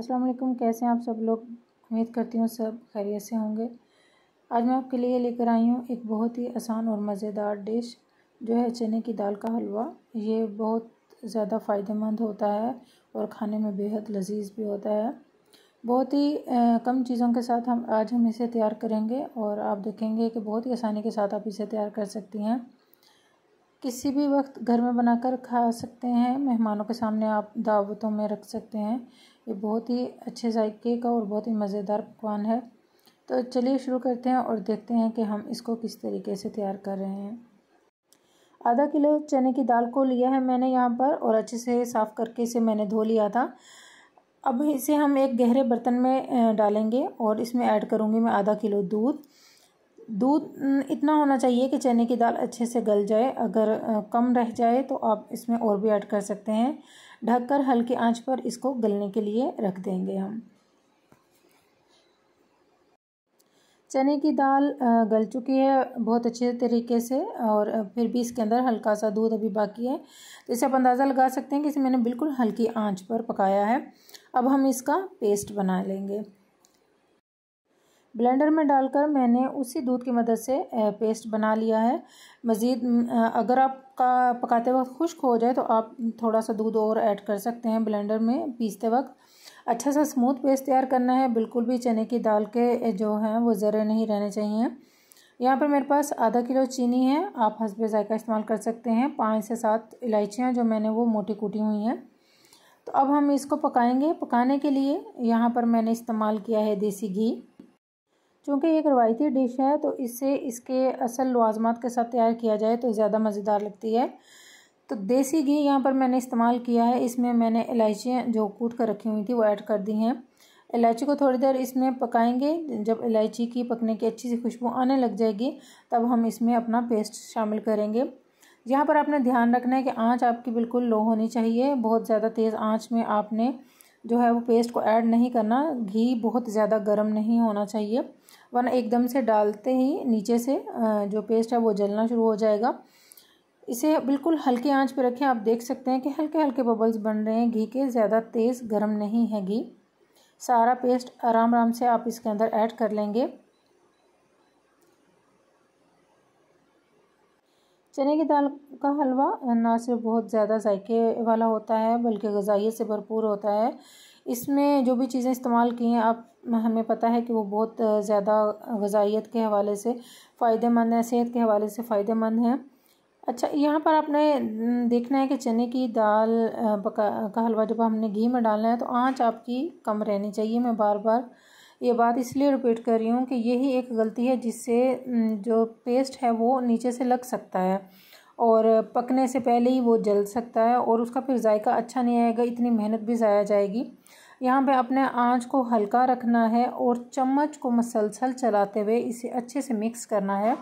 अस्सलाम वालेकुम कैसे हैं आप सब लोग उम्मीद करती हूँ सब खैरियत से होंगे आज मैं आपके लिए लेकर आई हूँ एक बहुत ही आसान और मज़ेदार डिश जो है चने की दाल का हलवा ये बहुत ज़्यादा फ़ायदेमंद होता है और खाने में बेहद लजीज भी होता है बहुत ही कम चीज़ों के साथ हम आज हम इसे तैयार करेंगे और आप देखेंगे कि बहुत ही आसानी के साथ आप इसे तैयार कर सकती हैं किसी भी वक्त घर में बनाकर खा सकते हैं मेहमानों के सामने आप दावतों में रख सकते हैं ये बहुत ही अच्छे जायके का और बहुत ही मज़ेदार पकवान है तो चलिए शुरू करते हैं और देखते हैं कि हम इसको किस तरीके से तैयार कर रहे हैं आधा किलो चने की दाल को लिया है मैंने यहाँ पर और अच्छे से साफ़ करके इसे मैंने धो लिया था अब इसे हम एक गहरे बर्तन में डालेंगे और इसमें ऐड करूँगी मैं आधा किलो दूध दूध इतना होना चाहिए कि चने की दाल अच्छे से गल जाए अगर कम रह जाए तो आप इसमें और भी ऐड कर सकते हैं ढककर हल्की आंच पर इसको गलने के लिए रख देंगे हम चने की दाल गल चुकी है बहुत अच्छे तरीके से और फिर भी इसके अंदर हल्का सा दूध अभी बाकी है तो इसे आप अंदाज़ा लगा सकते हैं कि इसे मैंने बिल्कुल हल्की आंच पर पकाया है अब हम इसका पेस्ट बना लेंगे ब्लेंडर में डालकर मैंने उसी दूध की मदद से पेस्ट बना लिया है मज़ीद अगर आपका पकाते वक्त खुश्क हो जाए तो आप थोड़ा सा दूध और ऐड कर सकते हैं ब्लेंडर में पीसते वक्त अच्छा सा स्मूथ पेस्ट तैयार करना है बिल्कुल भी चने की दाल के जो हैं वो ज़र नहीं रहने चाहिए यहाँ पर मेरे पास आधा किलो चीनी है आप हंसबे ज़ायका इस्तेमाल कर सकते हैं पाँच से सात इलायचियाँ जो मैंने वो मोटी कूटी हुई हैं तो अब हम इसको पकाएंगे पकाने के लिए यहाँ पर मैंने इस्तेमाल किया है देसी घी चूँकि एक रवायती डिश है तो इसे इसके असल लवाजमात के साथ तैयार किया जाए तो ज़्यादा मज़ेदार लगती है तो देसी घी यहाँ पर मैंने इस्तेमाल किया है इसमें मैंने इलायचियाँ जो कूट कर रखी हुई थी वो ऐड कर दी हैं इलायची को थोड़ी देर इसमें पकाएंगे जब इलायची की पकने की अच्छी सी खुशबू आने लग जाएगी तब हम इसमें अपना पेस्ट शामिल करेंगे यहाँ पर आपने ध्यान रखना है कि आंच आपकी बिल्कुल लो होनी चाहिए बहुत ज़्यादा तेज़ आंच में आपने जो है वो पेस्ट को ऐड नहीं करना घी बहुत ज़्यादा गर्म नहीं होना चाहिए वरना एकदम से डालते ही नीचे से जो पेस्ट है वो जलना शुरू हो जाएगा इसे बिल्कुल हल्के आंच पर रखें आप देख सकते हैं कि हल्के हल्के बबल्स बन रहे हैं घी के ज़्यादा तेज़ गर्म नहीं है घी सारा पेस्ट आराम आराम से आप इसके अंदर ऐड कर लेंगे चने की दाल का हलवा ना सिर्फ बहुत ज़्यादा जायके वाला होता है बल्कि गजाइत से भरपूर होता है इसमें जो भी चीज़ें इस्तेमाल की हैं आप हमें पता है कि वो बहुत ज़्यादा गजाइत के हवाले से फ़ायदेमंद है सेहत के हवाले से फ़ायदेमंद है अच्छा यहाँ पर आपने देखना है कि चने की दाल पका का हलवा जब हमने घी में डालना है तो आँच आपकी कम रहनी चाहिए मैं बार बार ये बात इसलिए रिपीट कर रही हूँ कि यही एक गलती है जिससे जो पेस्ट है वो नीचे से लग सकता है और पकने से पहले ही वो जल सकता है और उसका फिर जायका अच्छा नहीं आएगा इतनी मेहनत भी ज़ाया जाएगी यहाँ पे अपने आंच को हल्का रखना है और चम्मच को मसलसल चलाते हुए इसे अच्छे से मिक्स करना है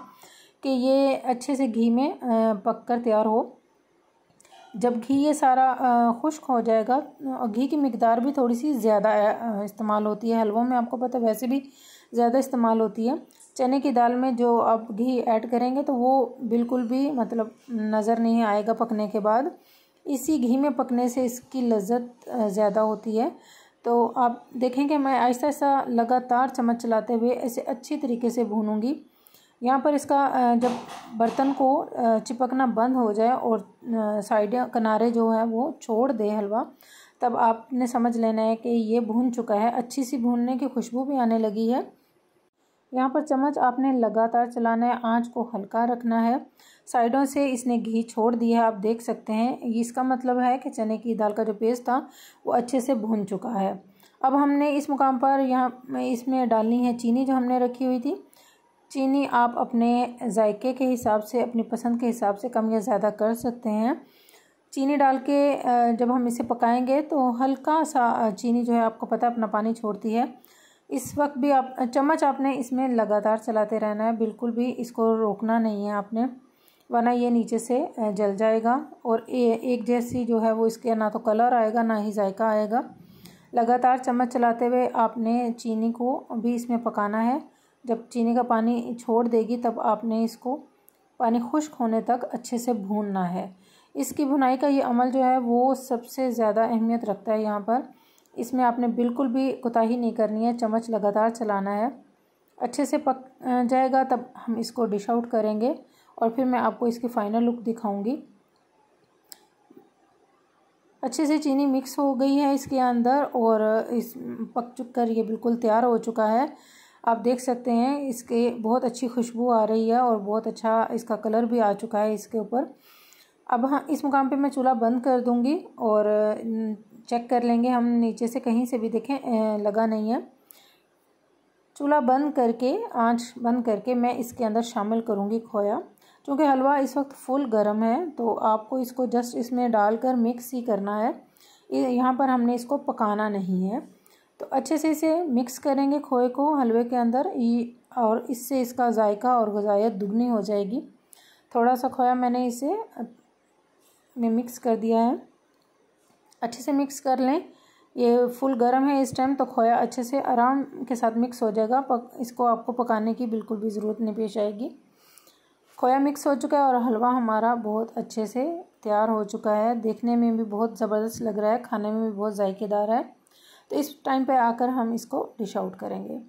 कि ये अच्छे से घी में पक कर तैयार हो जब घी ये सारा खुश्क हो जाएगा घी की मकदार भी थोड़ी सी ज़्यादा इस्तेमाल होती है हलवों में आपको पता वैसे भी ज़्यादा इस्तेमाल होती है चने की दाल में जो आप घी ऐड करेंगे तो वो बिल्कुल भी मतलब नज़र नहीं आएगा पकने के बाद इसी घी में पकने से इसकी लज्जत ज़्यादा होती है तो आप देखेंगे मैं ऐसा ऐसा लगातार चम्मच चलाते हुए ऐसे अच्छी तरीके से भूनूंगी यहाँ पर इसका जब बर्तन को चिपकना बंद हो जाए और साइड किनारे जो है वो छोड़ दे हलवा तब आपने समझ लेना है कि ये भून चुका है अच्छी सी भूनने की खुशबू भी आने लगी है यहाँ पर चम्मच आपने लगातार चलाना है आंच को हल्का रखना है साइडों से इसने घी छोड़ दिया है आप देख सकते हैं इसका मतलब है कि चने की दाल का जो पेस्ट था वो अच्छे से भून चुका है अब हमने इस मुकाम पर यहाँ इसमें डालनी है चीनी जो हमने रखी हुई थी चीनी आप अपने जायके के हिसाब से अपनी पसंद के हिसाब से कम या ज़्यादा कर सकते हैं चीनी डाल के जब हम इसे पकाएंगे तो हल्का सा चीनी जो है आपको पता है अपना पानी छोड़ती है इस वक्त भी आप चम्मच आपने इसमें लगातार चलाते रहना है बिल्कुल भी इसको रोकना नहीं है आपने वरना ये नीचे से जल जाएगा और ए, एक जैसी जो है वो इसके ना तो कलर आएगा ना ही जायका आएगा लगातार चम्मच चलाते हुए आपने चीनी को भी इसमें पकाना है जब चीनी का पानी छोड़ देगी तब आपने इसको पानी खुश्क होने तक अच्छे से भूनना है इसकी भुनाई का ये अमल जो है वो सबसे ज़्यादा अहमियत रखता है यहाँ पर इसमें आपने बिल्कुल भी कोताही नहीं करनी है चम्मच लगातार चलाना है अच्छे से पक जाएगा तब हम इसको डिश आउट करेंगे और फिर मैं आपको इसकी फ़ाइनल लुक दिखाऊंगी अच्छे से चीनी मिक्स हो गई है इसके अंदर और इस पक चुक कर ये बिल्कुल तैयार हो चुका है आप देख सकते हैं इसके बहुत अच्छी खुशबू आ रही है और बहुत अच्छा इसका कलर भी आ चुका है इसके ऊपर अब हाँ इस मुकाम पे मैं चूल्हा बंद कर दूँगी और चेक कर लेंगे हम नीचे से कहीं से भी देखें लगा नहीं है चूल्हा बंद करके आंच बंद करके मैं इसके अंदर शामिल करूँगी खोया क्योंकि हलवा इस वक्त फुल गर्म है तो आपको इसको जस्ट इसमें डालकर मिक्स ही करना है यहाँ पर हमने इसको पकाना नहीं है तो अच्छे से इसे मिक्स करेंगे खोए को हलवे के अंदर और इससे इसका जायका और गजायत दुगनी हो जाएगी थोड़ा सा खोया मैंने इसे में मिक्स कर दिया है अच्छे से मिक्स कर लें ये फुल गर्म है इस टाइम तो खोया अच्छे से आराम के साथ मिक्स हो जाएगा पक इसको आपको पकाने की बिल्कुल भी ज़रूरत नहीं पेश आएगी खोया मिक्स हो चुका है और हलवा हमारा बहुत अच्छे से तैयार हो चुका है देखने में भी बहुत ज़बरदस्त लग रहा है खाने में भी बहुत ज़ायकेदार है तो इस टाइम पे आकर हम इसको डिश आउट करेंगे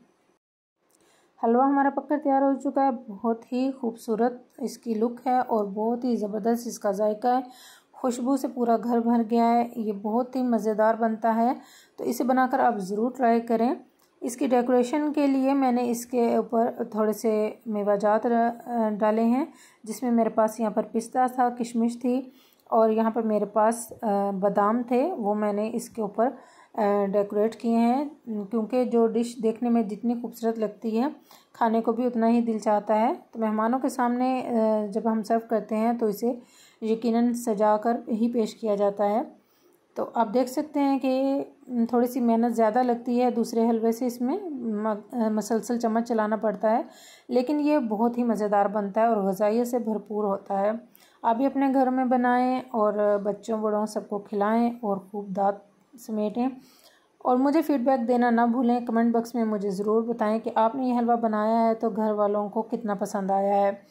हलवा हमारा पककर तैयार हो चुका है बहुत ही खूबसूरत इसकी लुक है और बहुत ही ज़बरदस्त इसका जायका है खुशबू से पूरा घर भर गया है ये बहुत ही मज़ेदार बनता है तो इसे बनाकर आप ज़रूर ट्राई करें इसकी डेकोरेशन के लिए मैंने इसके ऊपर थोड़े से मेवाजात डाले हैं जिसमें मेरे पास यहाँ पर पिस्ता था किशमिश थी और यहाँ पर मेरे पास बादाम थे वो मैंने इसके ऊपर डेकोरेट किए हैं क्योंकि जो डिश देखने में जितनी खूबसूरत लगती है खाने को भी उतना ही दिल चाहता है तो मेहमानों के सामने जब हम सर्व करते हैं तो इसे यकीनन सजा कर ही पेश किया जाता है तो आप देख सकते हैं कि थोड़ी सी मेहनत ज़्यादा लगती है दूसरे हलवे से इसमें मसलसल चम्मच चलाना पड़ता है लेकिन ये बहुत ही मज़ेदार बनता है और गज़ाइय से भरपूर होता है आप भी अपने घर में बनाएं और बच्चों बड़ों सबको खिलाएं और खूब दाँत समेटें और मुझे फीडबैक देना ना भूलें कमेंट बॉक्स में मुझे ज़रूर बताएं कि आपने ये हलवा बनाया है तो घर वालों को कितना पसंद आया है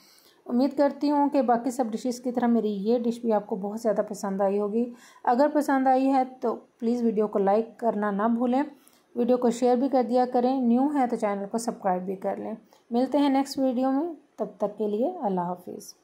उम्मीद करती हूँ कि बाकी सब डिशेस की तरह मेरी ये डिश भी आपको बहुत ज़्यादा पसंद आई होगी अगर पसंद आई है तो प्लीज़ वीडियो को लाइक करना ना भूलें वीडियो को शेयर भी कर दिया करें न्यू है तो चैनल को सब्सक्राइब भी कर लें मिलते हैं नेक्स्ट वीडियो में तब तक के लिए अल्लाह हाफिज़